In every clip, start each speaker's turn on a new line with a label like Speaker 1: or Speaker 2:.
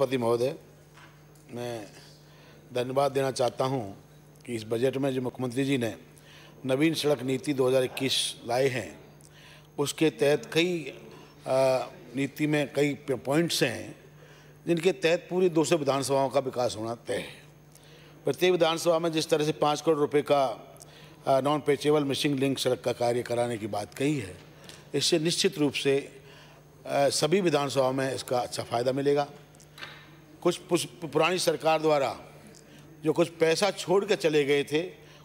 Speaker 1: पति महोदय मैं धन्यवाद देना चाहता हूं कि इस बजट में जो मुख्यमंत्री जी ने नवीन सड़क नीति 2021 लाए हैं उसके तहत कई नीति में कई पॉइंट्स हैं जिनके तहत पूरी दो सौ विधानसभाओं का विकास होना तय है प्रत्येक विधानसभा में जिस तरह से पाँच करोड़ रुपए का नॉन पेचेबल मिसिंग लिंक सड़क का कार्य कराने की बात कही है इससे निश्चित रूप से सभी विधानसभाओं में इसका अच्छा फ़ायदा मिलेगा कुछ पुरानी सरकार द्वारा जो कुछ पैसा छोड़ के चले गए थे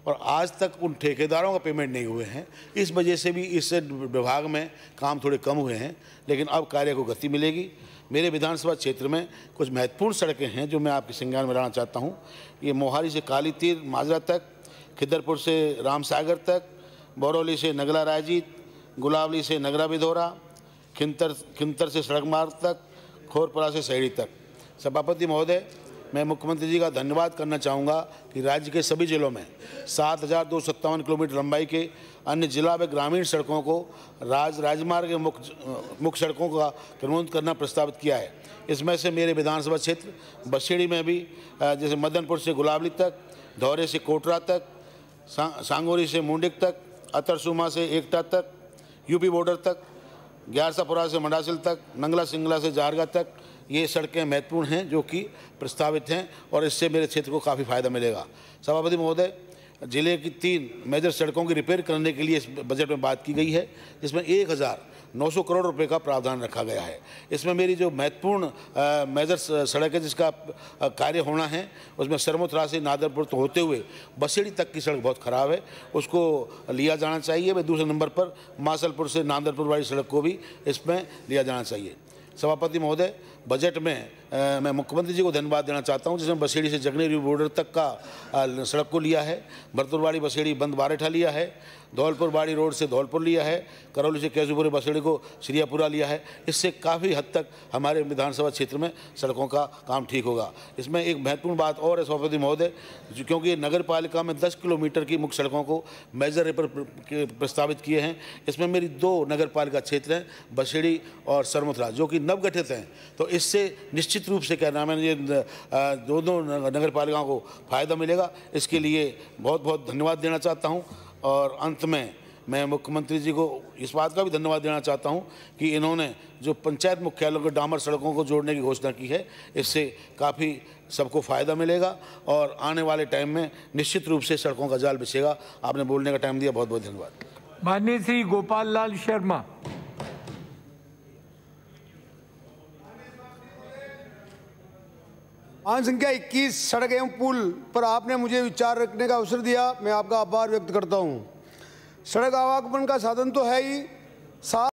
Speaker 1: और आज तक उन ठेकेदारों का पेमेंट नहीं हुए हैं इस वजह से भी इस विभाग में काम थोड़े कम हुए हैं लेकिन अब कार्य को गति मिलेगी मेरे विधानसभा क्षेत्र में कुछ महत्वपूर्ण सड़कें हैं जो मैं आपके संज्ञान में लाना चाहता हूँ ये मोहाली से काली तीर माजरा तक खिदरपुर से राम सागर तक बौरौली से नगला राजीत गुलावली से नगरा बिधोरा खिंतर खिंतर से सड़क मार्ग तक खोरपुरा से शहरी तक सभापति महोदय मैं मुख्यमंत्री जी का धन्यवाद करना चाहूँगा कि राज्य के सभी जिलों में सात हज़ार दो सत्तावन किलोमीटर लंबाई के अन्य जिला व ग्रामीण सड़कों को राज राजमार्ग के मुख्य मुख्य सड़कों का प्रबंध करना प्रस्तावित किया है इसमें से मेरे विधानसभा क्षेत्र बसेड़ी में भी जैसे मदनपुर से गुलाबली तक धौरे से कोटरा तक सा, सांगोरी से मुंडिक तक अतरसुमा से एकटा तक यूपी बॉर्डर तक ग्यारसापुरा से मंडासिल तक नंगला सिंगला से जारगा तक ये सड़कें महत्वपूर्ण हैं जो कि प्रस्तावित हैं और इससे मेरे क्षेत्र को काफ़ी फायदा मिलेगा सभापति महोदय जिले की तीन मेजर सड़कों की रिपेयर करने के लिए इस बजट में बात की गई है जिसमें एक हज़ार 900 करोड़ रुपए का प्रावधान रखा गया है इसमें मेरी जो महत्वपूर्ण मेजर सड़क है जिसका कार्य होना है उसमें सरमोथरा से नादरपुर तो होते हुए बसेड़ी तक की सड़क बहुत ख़राब है उसको लिया जाना चाहिए वह दूसरे नंबर पर मासलपुर से नादरपुर वाली सड़क को भी इसमें लिया जाना चाहिए सभापति महोदय बजट में आ, मैं मुख्यमंत्री जी को धन्यवाद देना चाहता हूं जिसमें बसेड़ी से जगनेरी बॉर्डर तक का आ, सड़क को लिया है भरतुरबाड़ी बसेड़ी बंद बारेठा लिया है धौलपुर बाड़ी रोड से धौलपुर लिया है करौली से कैजूपुर बसेड़ी को श्रियापुरा लिया है इससे काफ़ी हद तक हमारे विधानसभा क्षेत्र में सड़कों का काम ठीक होगा इसमें एक महत्वपूर्ण बात और है सभापति महोदय क्योंकि नगर पालिका में दस किलोमीटर की मुख्य सड़कों को मेजर रेपर प्रस्तावित किए हैं इसमें मेरी दो नगर पालिका क्षेत्र हैं बसेड़ी और सरमथरा जो कि नवगठित हैं तो इससे निश्चित रूप से कहना मैंने ये दोनों नगर पालिकाओं को फ़ायदा मिलेगा इसके लिए बहुत बहुत धन्यवाद देना चाहता हूँ और अंत में मैं मुख्यमंत्री जी को इस बात का भी धन्यवाद देना चाहता हूं कि इन्होंने जो पंचायत मुख्यालयों के डामर सड़कों को जोड़ने की घोषणा की है इससे काफ़ी सबको फ़ायदा मिलेगा और आने वाले टाइम में निश्चित रूप से सड़कों का जाल बिछेगा आपने बोलने का टाइम दिया बहुत बहुत धन्यवाद माननीय श्री गोपाल लाल शर्मा आन संख्या 21 सड़क एवं पुल पर आपने मुझे विचार रखने का अवसर दिया मैं आपका आभार व्यक्त करता हूँ सड़क आवागमन का साधन तो है ही साथ